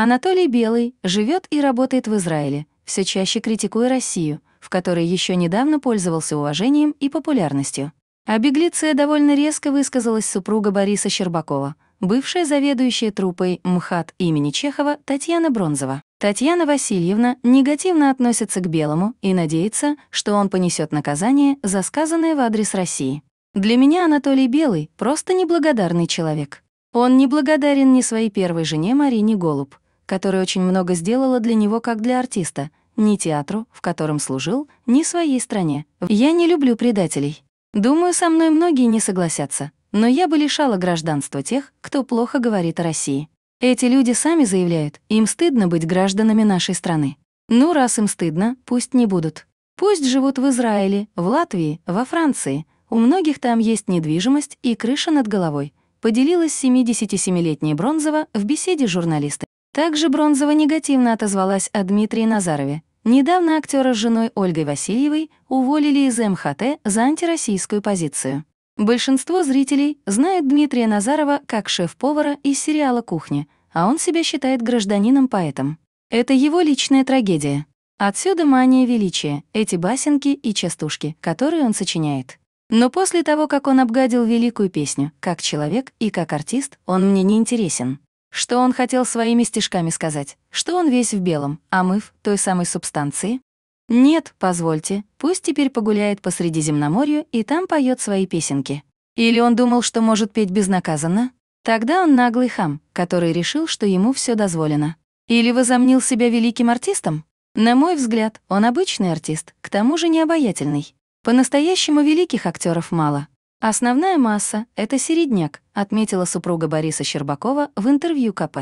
Анатолий Белый живет и работает в Израиле, все чаще критикуя Россию, в которой еще недавно пользовался уважением и популярностью. А беглице довольно резко высказалась супруга Бориса Щербакова, бывшая заведующая трупой МХАТ имени Чехова Татьяна Бронзова. Татьяна Васильевна негативно относится к Белому и надеется, что он понесет наказание за сказанное в адрес России. Для меня Анатолий Белый просто неблагодарный человек. Он не ни своей первой жене Марине Голуб, которая очень много сделала для него как для артиста, ни театру, в котором служил, ни своей стране. Я не люблю предателей. Думаю, со мной многие не согласятся, но я бы лишала гражданства тех, кто плохо говорит о России. Эти люди сами заявляют, им стыдно быть гражданами нашей страны. Ну, раз им стыдно, пусть не будут. Пусть живут в Израиле, в Латвии, во Франции. У многих там есть недвижимость и крыша над головой. Поделилась 77-летняя Бронзова в беседе с журналистами. Также Бронзова негативно отозвалась о Дмитрии Назарове. Недавно актера с женой Ольгой Васильевой уволили из МХТ за антироссийскую позицию. Большинство зрителей знают Дмитрия Назарова как шеф-повара из сериала «Кухня», а он себя считает гражданином-поэтом. Это его личная трагедия. Отсюда мания величия, эти басенки и частушки, которые он сочиняет. Но после того, как он обгадил великую песню, как человек и как артист, он мне не интересен. Что он хотел своими стежками сказать? Что он весь в белом, а мы в той самой субстанции? Нет, позвольте, пусть теперь погуляет по Средиземноморью и там поет свои песенки. Или он думал, что может петь безнаказанно? Тогда он наглый хам, который решил, что ему все дозволено. Или возомнил себя великим артистом? На мой взгляд, он обычный артист, к тому же необаятельный. По-настоящему великих актеров мало. «Основная масса — это середняк», отметила супруга Бориса Щербакова в интервью КП.